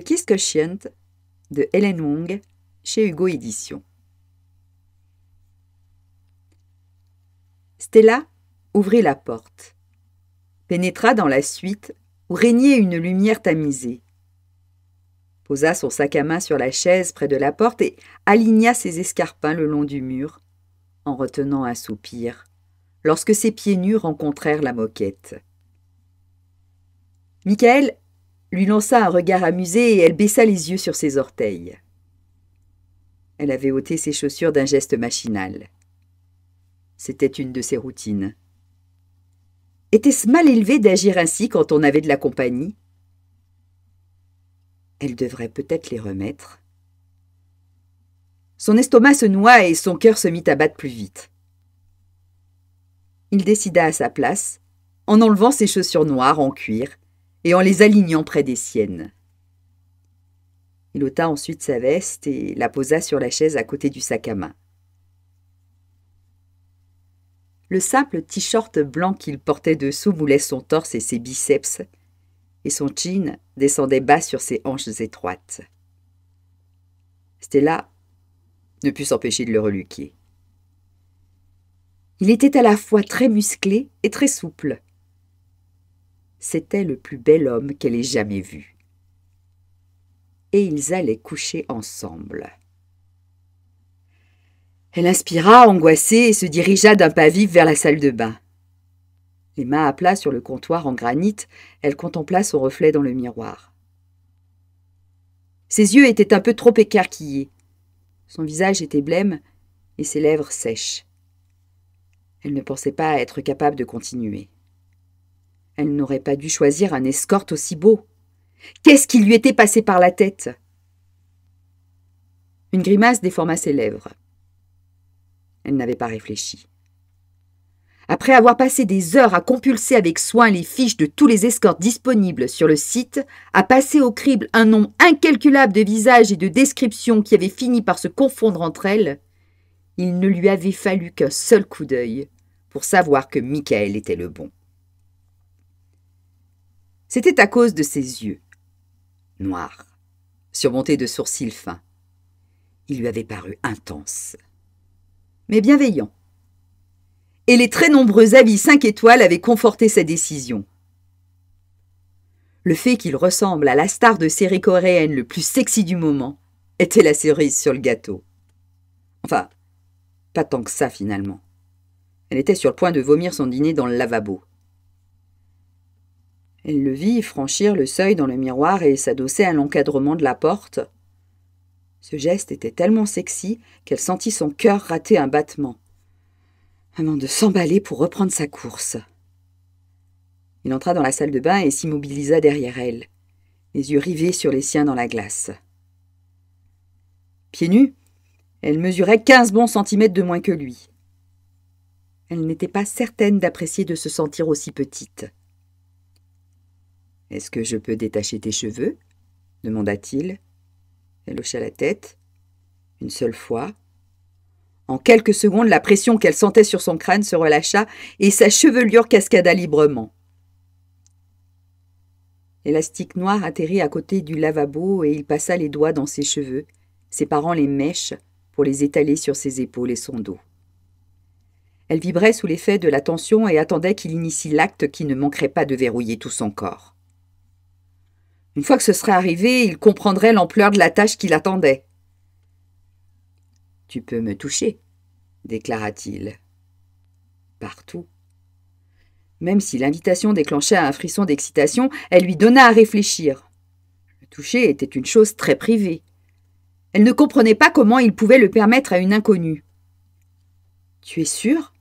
Kiss Kiss de Helen Wong chez Hugo Édition. Stella ouvrit la porte, pénétra dans la suite où régnait une lumière tamisée, posa son sac à main sur la chaise près de la porte et aligna ses escarpins le long du mur, en retenant un soupir, lorsque ses pieds nus rencontrèrent la moquette. Michael lui lança un regard amusé et elle baissa les yeux sur ses orteils. Elle avait ôté ses chaussures d'un geste machinal. C'était une de ses routines. Était-ce mal élevé d'agir ainsi quand on avait de la compagnie Elle devrait peut-être les remettre. Son estomac se noua et son cœur se mit à battre plus vite. Il décida à sa place, en enlevant ses chaussures noires en cuir et en les alignant près des siennes. Il ôta ensuite sa veste et la posa sur la chaise à côté du sac à main. Le simple t-shirt blanc qu'il portait dessous moulait son torse et ses biceps, et son jean descendait bas sur ses hanches étroites. Stella ne put s'empêcher de le reluquer. Il était à la fois très musclé et très souple, c'était le plus bel homme qu'elle ait jamais vu. Et ils allaient coucher ensemble. Elle inspira, angoissée, et se dirigea d'un pas vif vers la salle de bain. Les mains à plat sur le comptoir en granit, elle contempla son reflet dans le miroir. Ses yeux étaient un peu trop écarquillés. Son visage était blême et ses lèvres sèches. Elle ne pensait pas être capable de continuer. Elle n'aurait pas dû choisir un escorte aussi beau. Qu'est-ce qui lui était passé par la tête Une grimace déforma ses lèvres. Elle n'avait pas réfléchi. Après avoir passé des heures à compulser avec soin les fiches de tous les escortes disponibles sur le site, à passer au crible un nombre incalculable de visages et de descriptions qui avaient fini par se confondre entre elles, il ne lui avait fallu qu'un seul coup d'œil pour savoir que Michael était le bon. C'était à cause de ses yeux, noirs, surmontés de sourcils fins. Il lui avait paru intense, mais bienveillant. Et les très nombreux avis cinq étoiles avaient conforté sa décision. Le fait qu'il ressemble à la star de série coréenne le plus sexy du moment était la cerise sur le gâteau. Enfin, pas tant que ça finalement. Elle était sur le point de vomir son dîner dans le lavabo. Elle le vit franchir le seuil dans le miroir et s'adosser à l'encadrement de la porte. Ce geste était tellement sexy qu'elle sentit son cœur rater un battement, avant de s'emballer pour reprendre sa course. Il entra dans la salle de bain et s'immobilisa derrière elle, les yeux rivés sur les siens dans la glace. Pieds nus, elle mesurait quinze bons centimètres de moins que lui. Elle n'était pas certaine d'apprécier de se sentir aussi petite. Est-ce que je peux détacher tes cheveux demanda-t-il. Elle hocha la tête. Une seule fois. En quelques secondes, la pression qu'elle sentait sur son crâne se relâcha et sa chevelure cascada librement. L'élastique noir atterrit à côté du lavabo et il passa les doigts dans ses cheveux, séparant les mèches pour les étaler sur ses épaules et son dos. Elle vibrait sous l'effet de la tension et attendait qu'il initie l'acte qui ne manquerait pas de verrouiller tout son corps. Une fois que ce serait arrivé, il comprendrait l'ampleur de la tâche qui l'attendait. Tu peux me toucher, déclara-t-il. Partout. Même si l'invitation déclenchait un frisson d'excitation, elle lui donna à réfléchir. Le toucher était une chose très privée. Elle ne comprenait pas comment il pouvait le permettre à une inconnue. Tu es sûre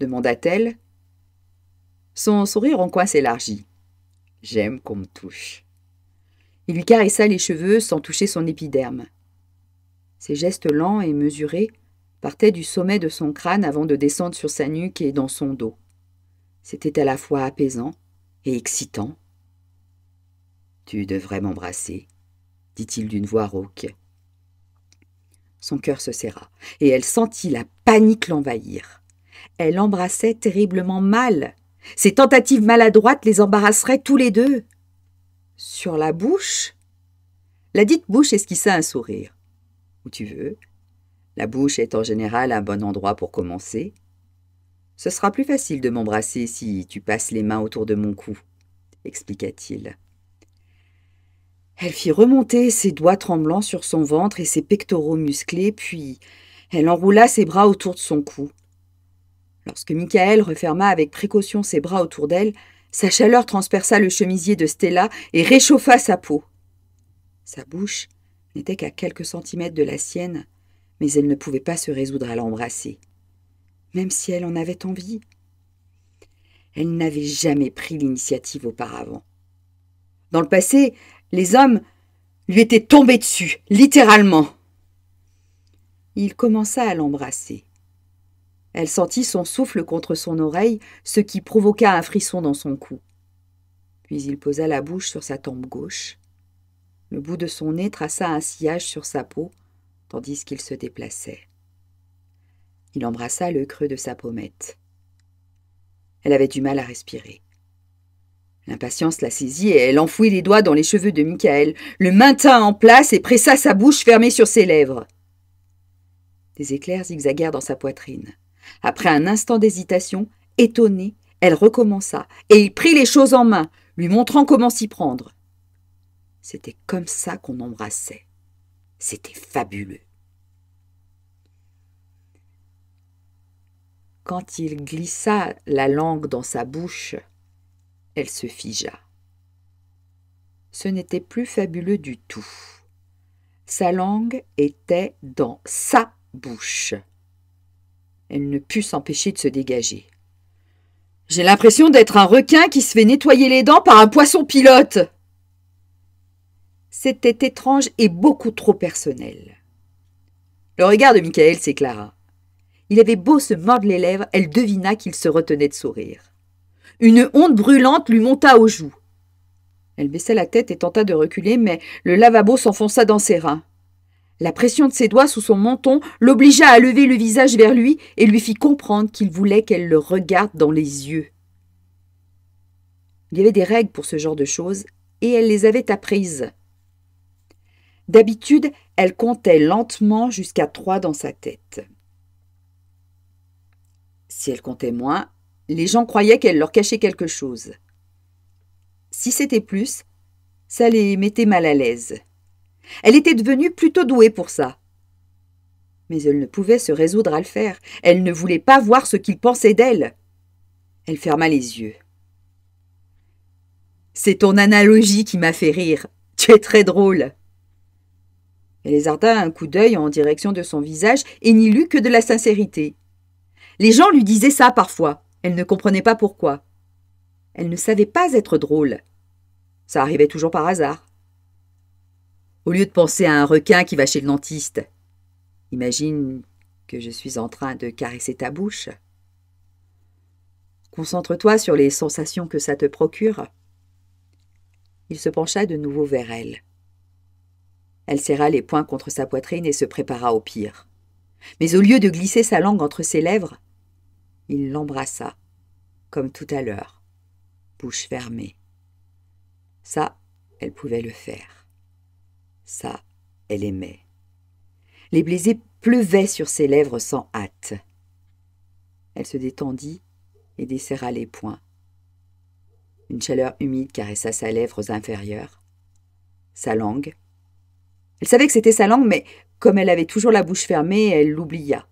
demanda-t-elle. Son sourire en coin s'élargit. J'aime qu'on me touche. Il lui caressa les cheveux sans toucher son épiderme. Ses gestes lents et mesurés partaient du sommet de son crâne avant de descendre sur sa nuque et dans son dos. C'était à la fois apaisant et excitant. Tu devrais m'embrasser, dit-il d'une voix rauque. Son cœur se serra, et elle sentit la panique l'envahir. Elle embrassait terriblement mal. Ses tentatives maladroites les embarrasseraient tous les deux. Sur la bouche La dite bouche esquissa un sourire. Où tu veux. La bouche est en général un bon endroit pour commencer. Ce sera plus facile de m'embrasser si tu passes les mains autour de mon cou, expliqua-t-il. Elle fit remonter ses doigts tremblants sur son ventre et ses pectoraux musclés, puis elle enroula ses bras autour de son cou. Lorsque Michael referma avec précaution ses bras autour d'elle, sa chaleur transperça le chemisier de Stella et réchauffa sa peau. Sa bouche n'était qu'à quelques centimètres de la sienne, mais elle ne pouvait pas se résoudre à l'embrasser, même si elle en avait envie. Elle n'avait jamais pris l'initiative auparavant. Dans le passé, les hommes lui étaient tombés dessus, littéralement. Il commença à l'embrasser. Elle sentit son souffle contre son oreille, ce qui provoqua un frisson dans son cou. Puis il posa la bouche sur sa tempe gauche. Le bout de son nez traça un sillage sur sa peau, tandis qu'il se déplaçait. Il embrassa le creux de sa pommette. Elle avait du mal à respirer. L'impatience la saisit et elle enfouit les doigts dans les cheveux de Michael, le maintint en place et pressa sa bouche fermée sur ses lèvres. Des éclairs zigzaguèrent dans sa poitrine. Après un instant d'hésitation, étonnée, elle recommença, et il prit les choses en main, lui montrant comment s'y prendre. C'était comme ça qu'on embrassait. C'était fabuleux. Quand il glissa la langue dans sa bouche, elle se figea. Ce n'était plus fabuleux du tout. Sa langue était dans sa bouche. Elle ne put s'empêcher de se dégager. J'ai l'impression d'être un requin qui se fait nettoyer les dents par un poisson pilote. C'était étrange et beaucoup trop personnel. Le regard de Michael s'éclaira. Il avait beau se mordre les lèvres, elle devina qu'il se retenait de sourire. Une honte brûlante lui monta aux joues. Elle baissa la tête et tenta de reculer, mais le lavabo s'enfonça dans ses reins. La pression de ses doigts sous son menton l'obligea à lever le visage vers lui et lui fit comprendre qu'il voulait qu'elle le regarde dans les yeux. Il y avait des règles pour ce genre de choses, et elle les avait apprises. D'habitude, elle comptait lentement jusqu'à trois dans sa tête. Si elle comptait moins, les gens croyaient qu'elle leur cachait quelque chose. Si c'était plus, ça les mettait mal à l'aise. Elle était devenue plutôt douée pour ça. Mais elle ne pouvait se résoudre à le faire. Elle ne voulait pas voir ce qu'il pensait d'elle. Elle ferma les yeux. C'est ton analogie qui m'a fait rire. Tu es très drôle. Elle hésarda un coup d'œil en direction de son visage et n'y lut que de la sincérité. Les gens lui disaient ça parfois. Elle ne comprenait pas pourquoi. Elle ne savait pas être drôle. Ça arrivait toujours par hasard au lieu de penser à un requin qui va chez le dentiste. Imagine que je suis en train de caresser ta bouche. Concentre-toi sur les sensations que ça te procure. Il se pencha de nouveau vers elle. Elle serra les poings contre sa poitrine et se prépara au pire. Mais au lieu de glisser sa langue entre ses lèvres, il l'embrassa, comme tout à l'heure, bouche fermée. Ça, elle pouvait le faire. Ça, elle aimait. Les baisers pleuvaient sur ses lèvres sans hâte. Elle se détendit et desserra les poings. Une chaleur humide caressa sa lèvre inférieure. Sa langue. Elle savait que c'était sa langue, mais comme elle avait toujours la bouche fermée, elle l'oublia.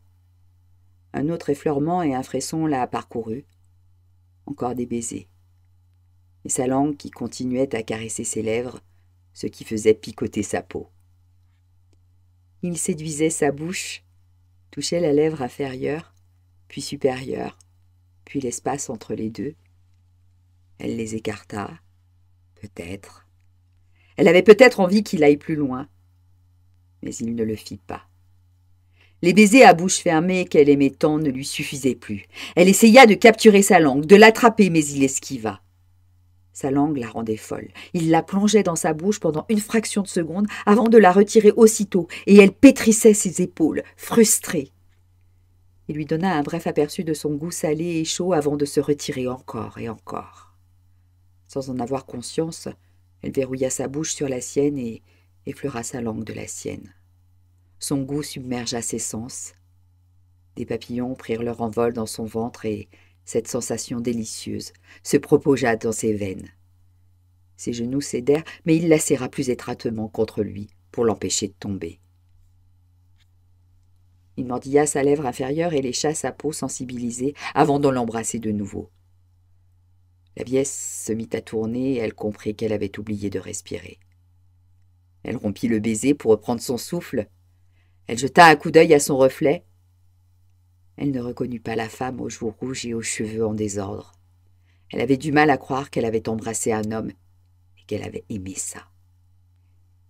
Un autre effleurement et un frisson la parcourut. Encore des baisers. Et sa langue qui continuait à caresser ses lèvres ce qui faisait picoter sa peau. Il séduisait sa bouche, touchait la lèvre inférieure, puis supérieure, puis l'espace entre les deux. Elle les écarta, peut-être. Elle avait peut-être envie qu'il aille plus loin, mais il ne le fit pas. Les baisers à bouche fermée qu'elle aimait tant ne lui suffisaient plus. Elle essaya de capturer sa langue, de l'attraper, mais il esquiva. Sa langue la rendait folle. Il la plongeait dans sa bouche pendant une fraction de seconde avant de la retirer aussitôt, et elle pétrissait ses épaules, frustrée. Il lui donna un bref aperçu de son goût salé et chaud avant de se retirer encore et encore. Sans en avoir conscience, elle verrouilla sa bouche sur la sienne et effleura sa langue de la sienne. Son goût submergea ses sens. Des papillons prirent leur envol dans son ventre et cette sensation délicieuse, se propagea dans ses veines. Ses genoux cédèrent, mais il la serra plus étroitement contre lui pour l'empêcher de tomber. Il mordilla sa lèvre inférieure et lécha sa peau sensibilisée avant de l'embrasser de nouveau. La vieille se mit à tourner et elle comprit qu'elle avait oublié de respirer. Elle rompit le baiser pour reprendre son souffle. Elle jeta un coup d'œil à son reflet elle ne reconnut pas la femme aux joues rouges et aux cheveux en désordre. Elle avait du mal à croire qu'elle avait embrassé un homme et qu'elle avait aimé ça.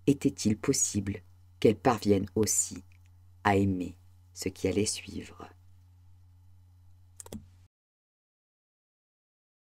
Était-il possible qu'elle parvienne aussi à aimer ce qui allait suivre